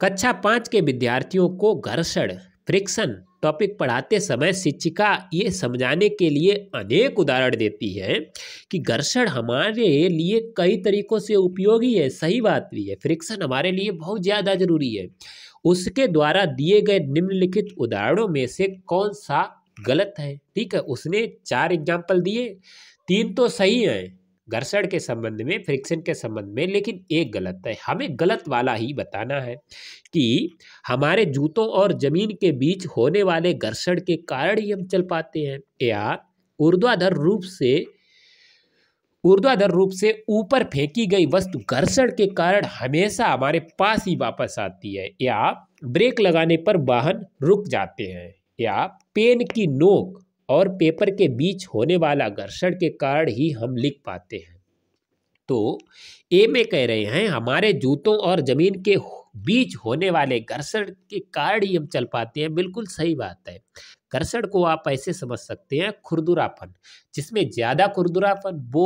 कक्षा पांच के विद्यार्थियों को घर्षण फ्रिक्शन टॉपिक पढ़ाते समय शिक्षिका ये समझाने के लिए अनेक उदाहरण देती है कि घर्षण हमारे लिए कई तरीकों से उपयोगी है सही बात भी है फ्रिक्शन हमारे लिए बहुत ज़्यादा ज़रूरी है उसके द्वारा दिए गए निम्नलिखित उदाहरणों में से कौन सा गलत है ठीक है उसने चार एग्जाम्पल दिए तीन तो सही हैं घर्षण के संबंध में फ्रिक्शन के संबंध में लेकिन एक गलत है हमें गलत वाला ही बताना है कि हमारे जूतों और ज़मीन के बीच होने वाले घर्षण के कारण ही हम चल पाते हैं या ऊर्ध्वाधर रूप से ऊर्ध्वाधर रूप से ऊपर फेंकी गई वस्तु घर्षण के कारण हमेशा हमारे पास ही वापस आती है या ब्रेक लगाने पर वाहन रुक जाते हैं या पेन की नोक और पेपर के बीच होने वाला घर्षण के कारण ही हम लिख पाते हैं तो ए में कह रहे हैं हमारे जूतों और ज़मीन के बीच होने वाले घर्षण के कारण ही हम चल पाते हैं बिल्कुल सही बात है घर्षण को आप ऐसे समझ सकते हैं खुरदुरापन जिसमें ज़्यादा खुरदुरापन वो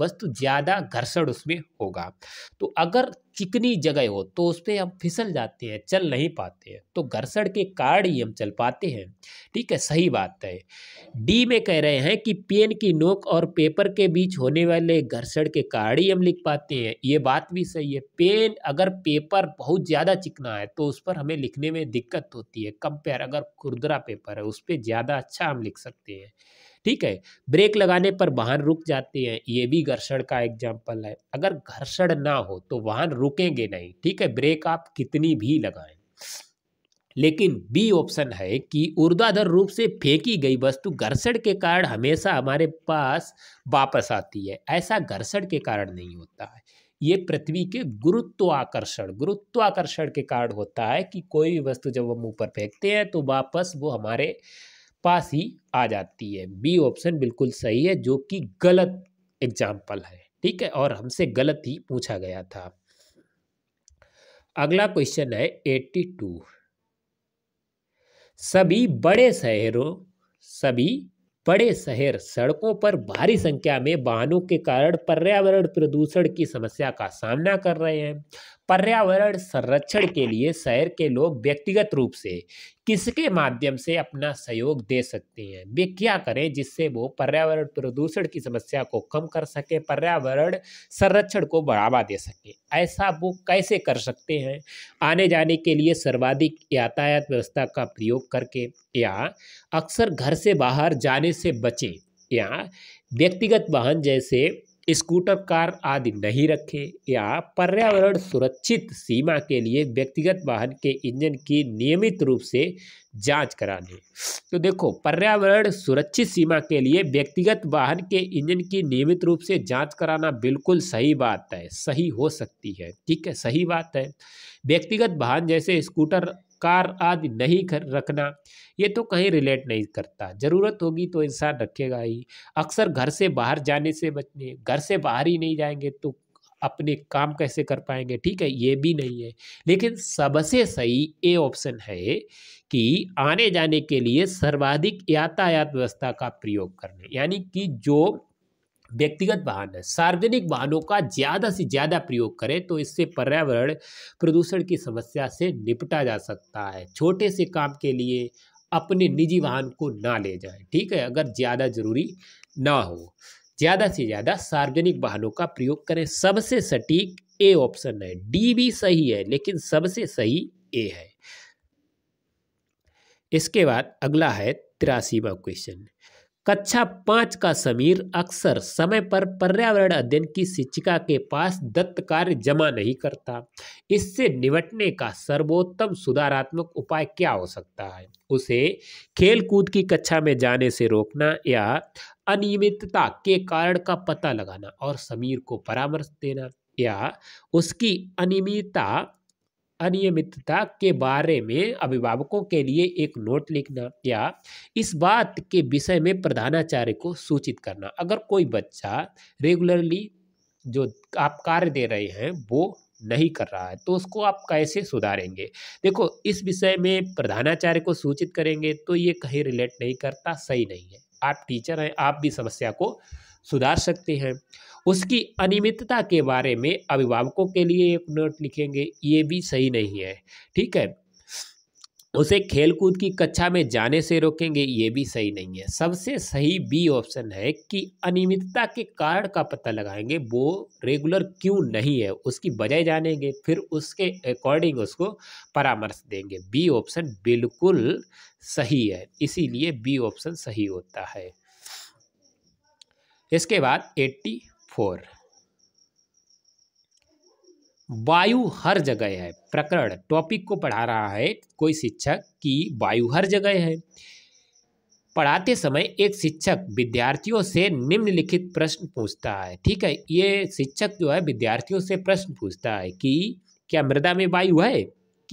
वस्तु ज़्यादा घर्षण उसमें होगा तो अगर चिकनी जगह हो तो उस पर हम फिसल जाते हैं चल नहीं पाते हैं तो घर्षण के कारण ही हम चल पाते हैं ठीक है सही बात है डी में कह रहे हैं कि पेन की नोक और पेपर के बीच होने वाले घर्षण के कारण ही हम लिख पाते हैं ये बात भी सही है पेन अगर पेपर बहुत ज़्यादा चिकना है तो उस पर हमें लिखने में दिक्कत होती है कंपेयर अगर खुरदरा पेपर है उस पर ज़्यादा अच्छा हम लिख सकते हैं ठीक है ब्रेक लगाने पर वाहन रुक जाते हैं ये भी घर्षण का एग्जाम्पल है अगर घर्षण ना हो तो वाहन रुकेंगे नहीं ठीक है ब्रेक आप कितनी भी लगाएं लेकिन बी ऑप्शन है कि ऊर्ध्वाधर रूप से फेंकी गई वस्तु घर्षण के कारण हमेशा हमारे पास वापस आती है ऐसा घर्षण के कारण नहीं होता है ये पृथ्वी के गुरुत्वाकर्षण गुरुत्वाकर्षण के कारण होता है कि कोई भी वस्तु जब हम ऊपर फेंकते हैं तो वापस वो हमारे पास ही आ जाती है बी ऑप्शन बिल्कुल सही है जो कि गलत एग्जाम्पल है ठीक है और हमसे गलत ही पूछा गया था अगला क्वेश्चन है एट्टी टू सभी बड़े शहरों सभी बड़े शहर सड़कों पर भारी संख्या में वाहनों के कारण पर्यावरण प्रदूषण की समस्या का सामना कर रहे हैं पर्यावरण संरक्षण के लिए शहर के लोग व्यक्तिगत रूप से किसके माध्यम से अपना सहयोग दे सकते हैं वे क्या करें जिससे वो पर्यावरण प्रदूषण की समस्या को कम कर सकें पर्यावरण संरक्षण को बढ़ावा दे सकें ऐसा वो कैसे कर सकते हैं आने जाने के लिए सर्वाधिक यातायात व्यवस्था का प्रयोग करके या अक्सर घर से बाहर जाने से बचें या व्यक्तिगत वाहन जैसे स्कूटर कार आदि नहीं रखें या पर्यावरण सुरक्षित सीमा के लिए व्यक्तिगत वाहन के इंजन की नियमित रूप से जांच करा लें तो देखो पर्यावरण सुरक्षित सीमा के लिए व्यक्तिगत वाहन के इंजन की नियमित रूप से जांच कराना बिल्कुल सही बात है सही हो सकती है ठीक है सही बात है व्यक्तिगत वाहन जैसे स्कूटर कार आदि नहीं कर रखना ये तो कहीं रिलेट नहीं करता ज़रूरत होगी तो इंसान रखेगा ही अक्सर घर से बाहर जाने से बचने घर से बाहर ही नहीं जाएंगे तो अपने काम कैसे कर पाएंगे ठीक है ये भी नहीं है लेकिन सबसे सही ए ऑप्शन है कि आने जाने के लिए सर्वाधिक यातायात व्यवस्था का प्रयोग करने यानी कि जो व्यक्तिगत वाहन है सार्वजनिक वाहनों का ज़्यादा से ज़्यादा प्रयोग करें तो इससे पर्यावरण प्रदूषण की समस्या से निपटा जा सकता है छोटे से काम के लिए अपने निजी वाहन को ना ले जाएं ठीक है अगर ज़्यादा ज़रूरी ना हो ज़्यादा से ज़्यादा सार्वजनिक वाहनों का प्रयोग करें सबसे सटीक ए ऑप्शन है डी भी सही है लेकिन सबसे सही ए है इसके बाद अगला है तिरासीवा क्वेश्चन कक्षा पाँच का समीर अक्सर समय पर पर्यावरण अध्ययन की शिक्षिका के पास दत्त कार्य जमा नहीं करता इससे निपटने का सर्वोत्तम सुधारात्मक उपाय क्या हो सकता है उसे खेलकूद की कक्षा में जाने से रोकना या अनियमितता के कारण का पता लगाना और समीर को परामर्श देना या उसकी अनियमितता अनियमितता के बारे में अभिभावकों के लिए एक नोट लिखना या इस बात के विषय में प्रधानाचार्य को सूचित करना अगर कोई बच्चा रेगुलरली जो आप कार्य दे रहे हैं वो नहीं कर रहा है तो उसको आप कैसे सुधारेंगे देखो इस विषय में प्रधानाचार्य को सूचित करेंगे तो ये कहीं रिलेट नहीं करता सही नहीं है आप टीचर हैं आप भी समस्या को सुधार सकते हैं उसकी अनियमितता के बारे में अभिभावकों के लिए एक नोट लिखेंगे ये भी सही नहीं है ठीक है उसे खेलकूद की कक्षा में जाने से रोकेंगे ये भी सही नहीं है सबसे सही बी ऑप्शन है कि अनियमितता के कारण का पता लगाएंगे वो रेगुलर क्यों नहीं है उसकी वजह जानेंगे फिर उसके अकॉर्डिंग उसको परामर्श देंगे बी ऑप्शन बिल्कुल सही है इसीलिए बी ऑप्शन सही होता है इसके बाद एट्टी फोर वायु हर जगह है प्रकरण टॉपिक को पढ़ा रहा है कोई शिक्षक कि वायु हर जगह है पढ़ाते समय एक शिक्षक विद्यार्थियों से निम्नलिखित प्रश्न पूछता है ठीक है ये शिक्षक जो है विद्यार्थियों से प्रश्न पूछता है कि क्या मृदा में वायु है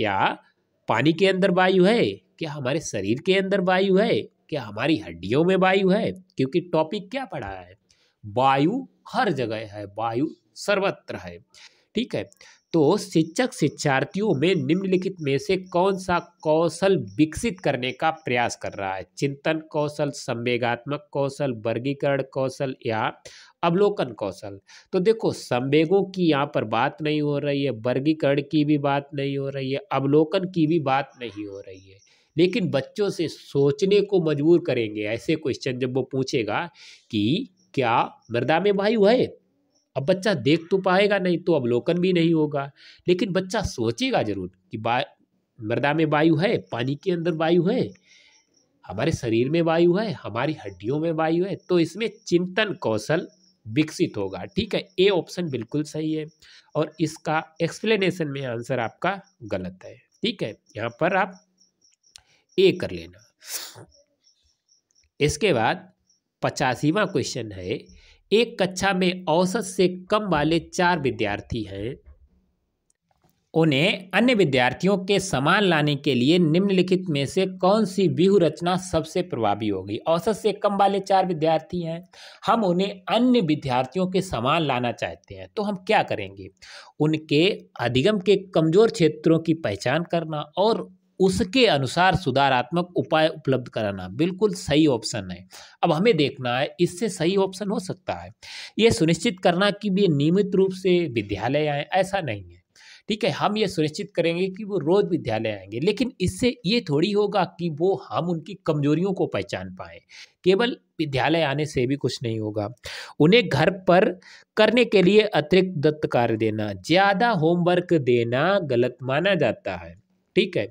क्या पानी के अंदर वायु है क्या हमारे शरीर के अंदर वायु है क्या हमारी हड्डियों में वायु है क्योंकि टॉपिक क्या पढ़ा है वायु हर जगह है वायु सर्वत्र है ठीक है तो शिक्षक शिक्षार्थियों में निम्नलिखित में से कौन सा कौशल विकसित करने का प्रयास कर रहा है चिंतन कौशल संवेगात्मक कौशल वर्गीकरण कौशल या अवलोकन कौशल तो देखो संवेगों की यहाँ पर बात नहीं हो रही है वर्गीकरण की भी बात नहीं हो रही है अवलोकन की भी बात नहीं हो रही है लेकिन बच्चों से सोचने को मजबूर करेंगे ऐसे क्वेश्चन जब वो पूछेगा कि क्या मृदा में वायु है अब बच्चा देख तो पाएगा नहीं तो अवलोकन भी नहीं होगा लेकिन बच्चा सोचेगा जरूर कि मृदा में वायु है पानी के अंदर वायु है हमारे शरीर में वायु है हमारी हड्डियों में वायु है तो इसमें चिंतन कौशल विकसित होगा ठीक है ए ऑप्शन बिल्कुल सही है और इसका एक्सप्लेनेशन में आंसर आपका गलत है ठीक है यहाँ पर आप ए कर लेना इसके बाद पचासीवा क्वेश्चन है एक कक्षा में औसत से कम वाले चार विद्यार्थी हैं उन्हें अन्य विद्यार्थियों के समान लाने के लिए निम्नलिखित में से कौन सी व्यूह रचना सबसे प्रभावी होगी औसत से कम वाले चार विद्यार्थी हैं हम उन्हें अन्य विद्यार्थियों के समान लाना चाहते हैं तो हम क्या करेंगे उनके अधिगम के कमजोर क्षेत्रों की पहचान करना और उसके अनुसार सुधारात्मक उपाय उपलब्ध कराना बिल्कुल सही ऑप्शन है अब हमें देखना है इससे सही ऑप्शन हो सकता है ये सुनिश्चित करना कि वे नियमित रूप से विद्यालय आए ऐसा नहीं है ठीक है हम ये सुनिश्चित करेंगे कि वो रोज़ विद्यालय आएंगे लेकिन इससे ये थोड़ी होगा कि वो हम उनकी कमजोरियों को पहचान पाए केवल विद्यालय आने से भी कुछ नहीं होगा उन्हें घर पर करने के लिए अतिरिक्त दत्त कार्य देना ज़्यादा होमवर्क देना गलत माना जाता है ठीक है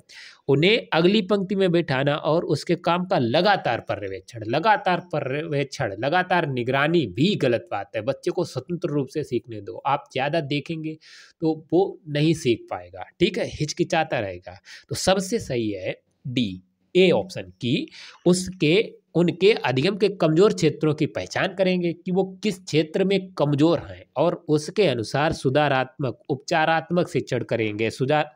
उन्हें अगली पंक्ति में बैठाना और उसके काम का लगातार पर्यवेक्षण लगातार पर्यवेक्षण लगातार निगरानी भी गलत बात है बच्चे को स्वतंत्र रूप से सीखने दो आप ज़्यादा देखेंगे तो वो नहीं सीख पाएगा ठीक है हिचकिचाता रहेगा तो सबसे सही है डी ए ऑप्शन की उसके उनके अधिगम के कमजोर क्षेत्रों की पहचान करेंगे कि वो किस क्षेत्र में कमजोर हैं और उसके अनुसार सुधारात्मक उपचारात्मक शिक्षण करेंगे सुधार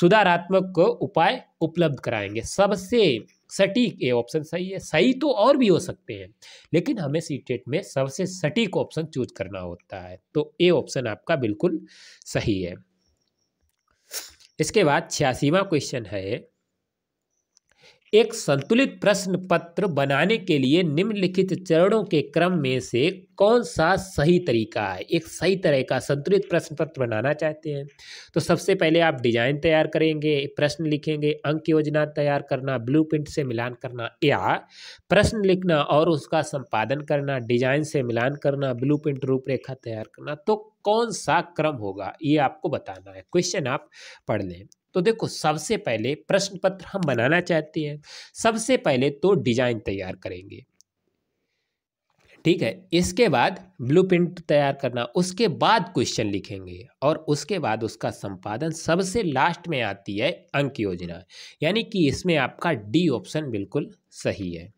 सुधारात्मक उपाय उपलब्ध कराएंगे सबसे सटीक ये ऑप्शन सही है सही तो और भी हो सकते हैं लेकिन हमें सी टेट में सबसे सटीक ऑप्शन चूज करना होता है तो ए ऑप्शन आपका बिल्कुल सही है इसके बाद छियासीवा क्वेश्चन है एक संतुलित प्रश्न पत्र बनाने के लिए निम्नलिखित चरणों के क्रम में से कौन सा सही तरीका है एक सही तरह का संतुलित प्रश्न पत्र बनाना चाहते हैं तो सबसे पहले आप डिजाइन तैयार करेंगे प्रश्न लिखेंगे अंक योजना तैयार करना ब्लूप्रिंट से मिलान करना या प्रश्न लिखना और उसका संपादन करना डिजाइन से मिलान करना प्रिंट रूपरेखा तैयार करना तो कौन सा क्रम होगा ये आपको बताना है क्वेश्चन आप पढ़ लें तो देखो सबसे पहले प्रश्न पत्र हम बनाना चाहते हैं सबसे पहले तो डिजाइन तैयार करेंगे ठीक है इसके बाद ब्लूप्रिंट तैयार करना उसके बाद क्वेश्चन लिखेंगे और उसके बाद उसका संपादन सबसे लास्ट में आती है अंक योजना यानी कि इसमें आपका डी ऑप्शन बिल्कुल सही है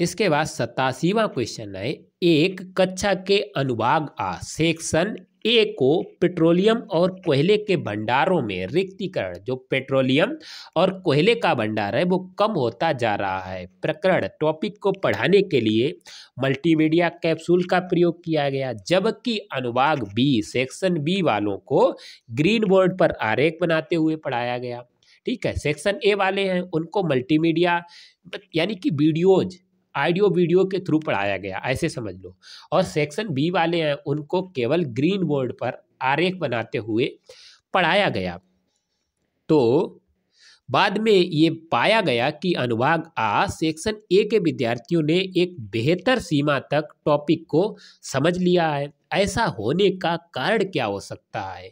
इसके बाद सतासीवा क्वेश्चन है एक कक्षा के अनुभाग आ सेक्शन ए को पेट्रोलियम और कोयले के भंडारों में रिक्तिकरण जो पेट्रोलियम और कोयले का भंडार है वो कम होता जा रहा है प्रकरण टॉपिक को पढ़ाने के लिए मल्टीमीडिया कैप्सूल का प्रयोग किया गया जबकि अनुभाग बी सेक्शन बी वालों को ग्रीन बोर्ड पर आरेख बनाते हुए पढ़ाया गया ठीक है सेक्शन ए वाले हैं उनको मल्टीमीडिया यानी कि वीडियोज़ ऑडियो वीडियो के थ्रू पढ़ाया गया ऐसे समझ लो और सेक्शन बी वाले हैं उनको केवल ग्रीन बोर्ड पर आरेख बनाते हुए पढ़ाया गया तो बाद में ये पाया गया कि अनुभाग आ सेक्शन ए के विद्यार्थियों ने एक बेहतर सीमा तक टॉपिक को समझ लिया है ऐसा होने का कारण क्या हो सकता है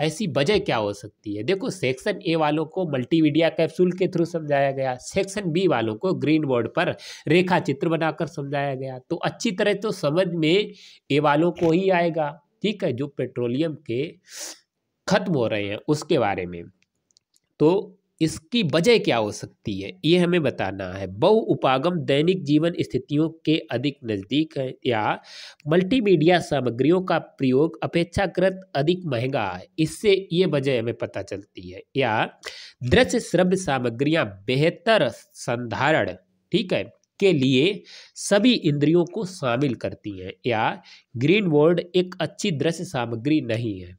ऐसी वजह क्या हो सकती है देखो सेक्शन ए वालों को मल्टीमीडिया कैप्सूल के थ्रू समझाया गया सेक्शन बी वालों को ग्रीन बोर्ड पर रेखा चित्र बनाकर समझाया गया तो अच्छी तरह तो समझ में ए वालों को ही आएगा ठीक है जो पेट्रोलियम के खत्म हो रहे हैं उसके बारे में तो इसकी वजह क्या हो सकती है ये हमें बताना है बहु उपागम दैनिक जीवन स्थितियों के अधिक नज़दीक है या मल्टीमीडिया सामग्रियों का प्रयोग अपेक्षाकृत अधिक महंगा है इससे ये वजह हमें पता चलती है या दृश्य श्रव्य सामग्रियां बेहतर संधारण ठीक है के लिए सभी इंद्रियों को शामिल करती हैं या ग्रीन बोर्ड एक अच्छी दृश्य सामग्री नहीं है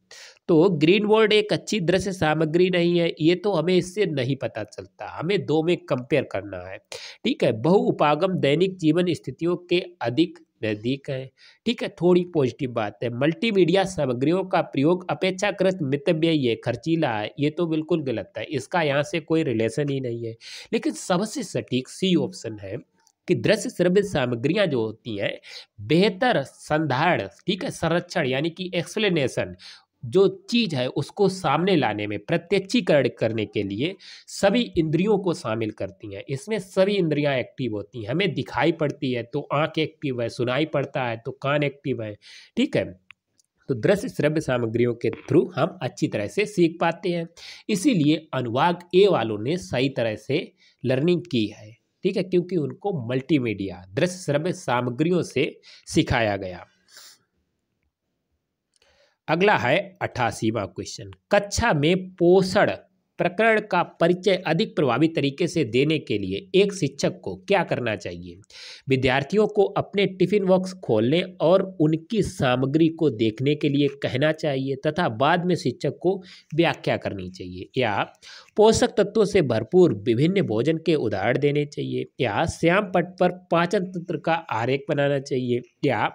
तो ग्रीन वर्ल्ड एक अच्छी दृश्य सामग्री नहीं है ये तो हमें इससे नहीं पता चलता हमें दो में कंपेयर करना है ठीक है बहु उपागम दैनिक जीवन स्थितियों के अधिक नज़दीक है ठीक है थोड़ी पॉजिटिव बात है मल्टीमीडिया सामग्रियों का प्रयोग अपेक्षाकृत मितव्ययी है खर्चीला है ये तो बिल्कुल गलत है इसका यहाँ से कोई रिलेशन ही नहीं है लेकिन सबसे सटीक सी ऑप्शन है कि दृश्य श्रव्य सामग्रियाँ जो होती हैं बेहतर संधारण ठीक है संरक्षण यानी कि एक्सप्लेनेशन जो चीज़ है उसको सामने लाने में प्रत्यक्षीकरण करने के लिए सभी इंद्रियों को शामिल करती हैं इसमें सभी इंद्रियां एक्टिव होती हैं हमें दिखाई पड़ती है तो आँख एक्टिव है सुनाई पड़ता है तो कान एक्टिव है ठीक है तो दृश्य श्रव्य सामग्रियों के थ्रू हम अच्छी तरह से सीख पाते हैं इसीलिए अनुवाग ए वालों ने सही तरह से लर्निंग की है ठीक है क्योंकि उनको मल्टीमीडिया दृश्य श्रव्य सामग्रियों से सिखाया गया अगला है अठासीवा क्वेश्चन कक्षा में पोषण प्रकरण का परिचय अधिक प्रभावी तरीके से देने के लिए एक शिक्षक को क्या करना चाहिए विद्यार्थियों को अपने टिफिन बॉक्स खोलने और उनकी सामग्री को देखने के लिए कहना चाहिए तथा बाद में शिक्षक को व्याख्या करनी चाहिए या पोषक तत्वों से भरपूर विभिन्न भोजन के उदाहरण देने चाहिए या श्याम पट पर पाचन तंत्र का आरेख बनाना चाहिए या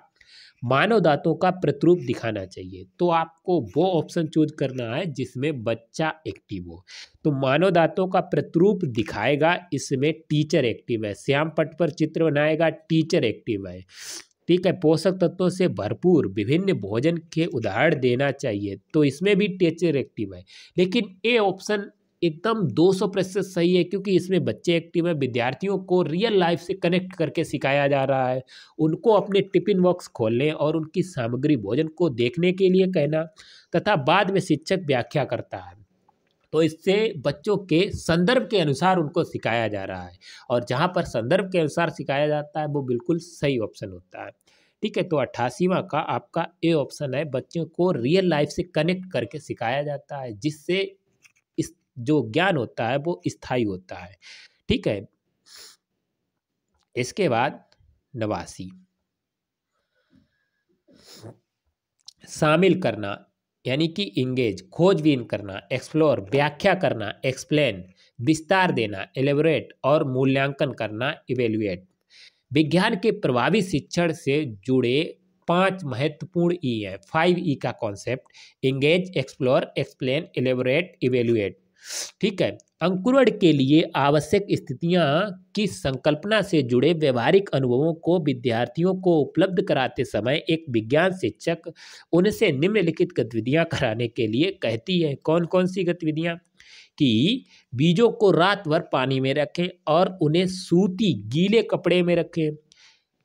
मानव दांतों का प्रतिरूप दिखाना चाहिए तो आपको वो ऑप्शन चूज करना है जिसमें बच्चा एक्टिव हो तो मानव दांतों का प्रतिरूप दिखाएगा इसमें टीचर एक्टिव है श्याम पट पर चित्र बनाएगा टीचर एक्टिव है ठीक है पोषक तत्वों से भरपूर विभिन्न भोजन के उदाहरण देना चाहिए तो इसमें भी टीचर एक्टिव है लेकिन ए ऑप्शन एकदम 200 प्रतिशत सही है क्योंकि इसमें बच्चे एक्टिव है विद्यार्थियों को रियल लाइफ से कनेक्ट करके सिखाया जा रहा है उनको अपने टिफिन बॉक्स खोलने और उनकी सामग्री भोजन को देखने के लिए कहना तथा बाद में शिक्षक व्याख्या करता है तो इससे बच्चों के संदर्भ के अनुसार उनको सिखाया जा रहा है और जहाँ पर संदर्भ के अनुसार सिखाया जाता है वो बिल्कुल सही ऑप्शन होता है ठीक है तो अट्ठासीवा का आपका ए ऑप्शन है बच्चों को रियल लाइफ से कनेक्ट करके सिखाया जाता है जिससे जो ज्ञान होता है वो स्थायी होता है ठीक है इसके बाद नवासी शामिल करना यानी कि इंगेज खोजबीन करना एक्सप्लोर व्याख्या करना एक्सप्लेन विस्तार देना एलेबोरेट और मूल्यांकन करना इवेल्युएट विज्ञान के प्रभावी शिक्षण से जुड़े पांच महत्वपूर्ण ई e हैं फाइव ई e का concept engage explore explain elaborate evaluate ठीक है अंकुरण के लिए आवश्यक स्थितियां की संकल्पना से जुड़े व्यवहारिक अनुभवों को विद्यार्थियों को उपलब्ध कराते समय एक विज्ञान शिक्षक उनसे निम्नलिखित गतिविधियां कराने के लिए कहती है कौन कौन सी गतिविधियां कि बीजों को रात भर पानी में रखें और उन्हें सूती गीले कपड़े में रखें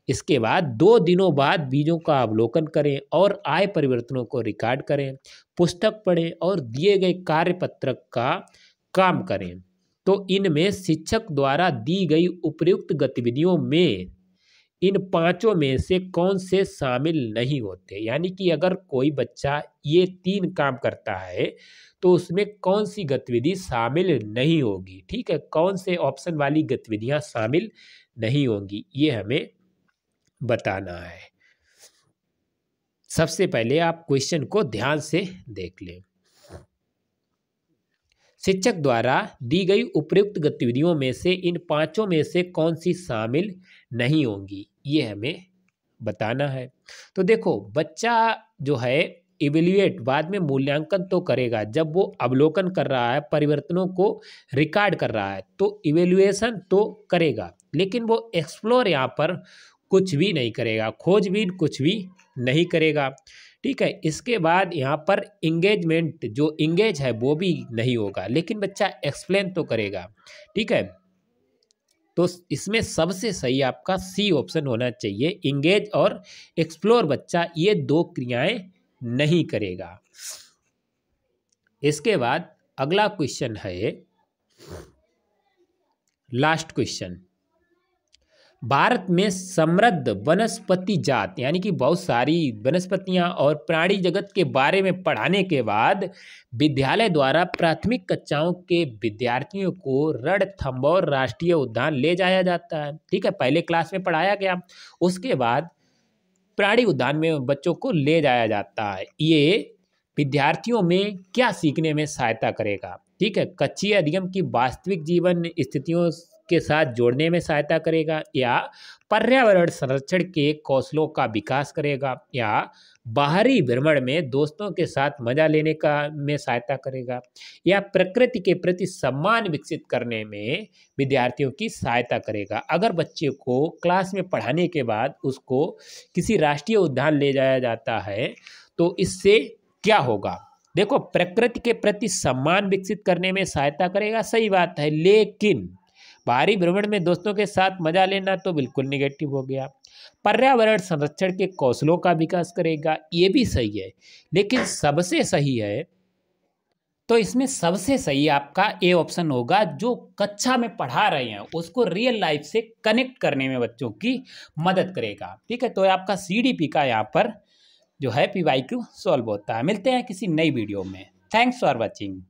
इसके बाद दो दिनों बाद बीजों का अवलोकन करें और आय परिवर्तनों को रिकॉर्ड करें पुस्तक पढ़ें और दिए गए कार्यपत्रक का काम करें तो इनमें शिक्षक द्वारा दी गई उपयुक्त गतिविधियों में इन पांचों में से कौन से शामिल नहीं होते यानी कि अगर कोई बच्चा ये तीन काम करता है तो उसमें कौन सी गतिविधि शामिल नहीं होगी ठीक है कौन से ऑप्शन वाली गतिविधियां शामिल नहीं होंगी ये हमें बताना है सबसे पहले आप क्वेश्चन को ध्यान से देख लें शिक्षक द्वारा दी गई उपयुक्त गतिविधियों में से इन पांचों में से कौन सी शामिल नहीं होंगी ये हमें बताना है तो देखो बच्चा जो है इवेल्युएट बाद में मूल्यांकन तो करेगा जब वो अवलोकन कर रहा है परिवर्तनों को रिकॉर्ड कर रहा है तो इवेल्युएशन तो करेगा लेकिन वो एक्सप्लोर यहाँ पर कुछ भी नहीं करेगा खोजबीन कुछ भी नहीं करेगा ठीक है इसके बाद यहाँ पर इंगेजमेंट जो इंगेज है वो भी नहीं होगा लेकिन बच्चा एक्सप्लेन तो करेगा ठीक है तो इसमें सबसे सही आपका सी ऑप्शन होना चाहिए इंगेज और एक्सप्लोर बच्चा ये दो क्रियाएं नहीं करेगा इसके बाद अगला क्वेश्चन है लास्ट क्वेश्चन भारत में समृद्ध वनस्पति जात यानी कि बहुत सारी वनस्पतियां और प्राणी जगत के बारे में पढ़ाने के बाद विद्यालय द्वारा प्राथमिक कक्षाओं के विद्यार्थियों को थम्बौर राष्ट्रीय उद्यान ले जाया जाता है ठीक है पहले क्लास में पढ़ाया गया उसके बाद प्राणी उद्यान में बच्चों को ले जाया जाता है ये विद्यार्थियों में क्या सीखने में सहायता करेगा ठीक है कच्ची अधिगम की वास्तविक जीवन स्थितियों के साथ जोड़ने में सहायता करेगा या पर्यावरण संरक्षण के कौशलों का विकास करेगा या बाहरी भ्रमण में दोस्तों के साथ मजा लेने का में सहायता करेगा या प्रकृति के प्रति सम्मान विकसित करने में विद्यार्थियों की सहायता करेगा अगर बच्चे को क्लास में पढ़ाने के बाद उसको किसी राष्ट्रीय उद्यान ले जाया जाता है तो इससे क्या होगा देखो प्रकृति के प्रति सम्मान विकसित करने में सहायता करेगा सही बात है लेकिन बाहरी भ्रमण में दोस्तों के साथ मजा लेना तो बिल्कुल निगेटिव हो गया पर्यावरण संरक्षण के कौशलों का विकास करेगा ये भी सही है लेकिन सबसे सही है तो इसमें सबसे सही आपका ए ऑप्शन होगा जो कक्षा में पढ़ा रहे हैं उसको रियल लाइफ से कनेक्ट करने में बच्चों की मदद करेगा ठीक है तो आपका सी का यहाँ पर जो है पी वाई क्यू सॉल्व होता है मिलते हैं किसी नई वीडियो में थैंक्स फॉर वॉचिंग